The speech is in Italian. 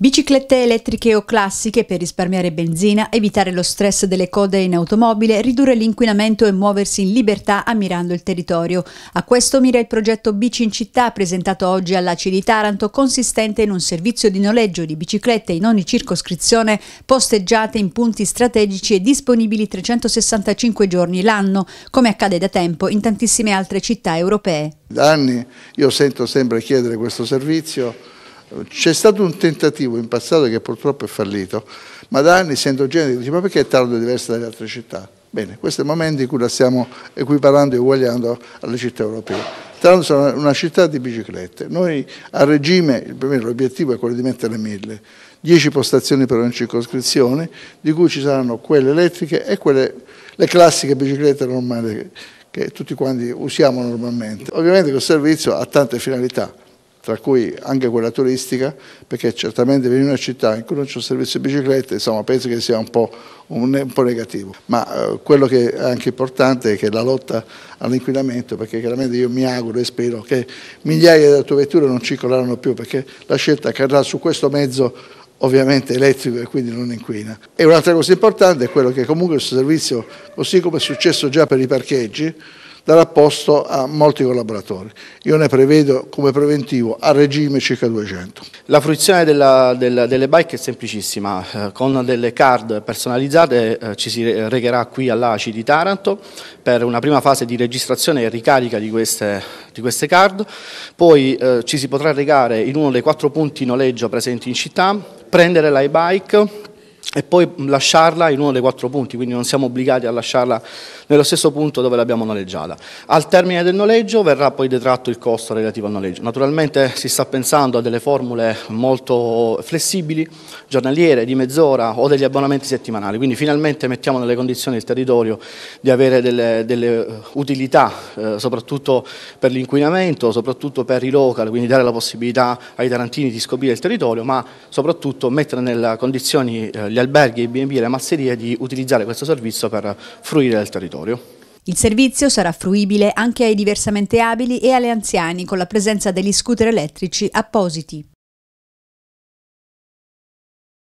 Biciclette elettriche o classiche per risparmiare benzina, evitare lo stress delle code in automobile, ridurre l'inquinamento e muoversi in libertà ammirando il territorio. A questo mira il progetto Bici in città presentato oggi all'ACI di Taranto, consistente in un servizio di noleggio di biciclette in ogni circoscrizione, posteggiate in punti strategici e disponibili 365 giorni l'anno, come accade da tempo in tantissime altre città europee. Da anni io sento sempre chiedere questo servizio c'è stato un tentativo in passato che purtroppo è fallito, ma da anni sento gente che dice ma perché Taranto è diversa dalle altre città? Bene, questo è il momento in cui la stiamo equiparando e uguagliando alle città europee. Taranto è una città di biciclette. Noi a regime, l'obiettivo è quello di mettere mille, 10 postazioni per ogni circoscrizione, di cui ci saranno quelle elettriche e quelle, le classiche biciclette normali che tutti quanti usiamo normalmente. Ovviamente questo servizio ha tante finalità, tra cui anche quella turistica, perché certamente venire in una città in cui non c'è un servizio di biciclette, insomma, penso che sia un po', un, un po negativo. Ma eh, quello che è anche importante è che la lotta all'inquinamento, perché chiaramente io mi auguro e spero che migliaia di autovetture non circoleranno più, perché la scelta cadrà su questo mezzo ovviamente elettrico e quindi non inquina. E un'altra cosa importante è quello che comunque questo servizio, così come è successo già per i parcheggi, darà posto a molti collaboratori. Io ne prevedo come preventivo a regime circa 200. La fruizione della, della, delle bike è semplicissima, eh, con delle card personalizzate eh, ci si regherà qui all'ACI di Taranto per una prima fase di registrazione e ricarica di queste, di queste card, poi eh, ci si potrà regare in uno dei quattro punti noleggio presenti in città, prendere l'e-bike e poi lasciarla in uno dei quattro punti, quindi non siamo obbligati a lasciarla nello stesso punto dove l'abbiamo noleggiata. Al termine del noleggio verrà poi detratto il costo relativo al noleggio. Naturalmente si sta pensando a delle formule molto flessibili, giornaliere, di mezz'ora o degli abbonamenti settimanali, quindi finalmente mettiamo nelle condizioni il territorio di avere delle, delle utilità, eh, soprattutto per l'inquinamento, soprattutto per i local, quindi dare la possibilità ai tarantini di scoprire il territorio, ma soprattutto mettere nelle condizioni eh, gli gli alberghi, i B&B e le masserie di utilizzare questo servizio per fruire del territorio. Il servizio sarà fruibile anche ai diversamente abili e alle anziani con la presenza degli scooter elettrici appositi.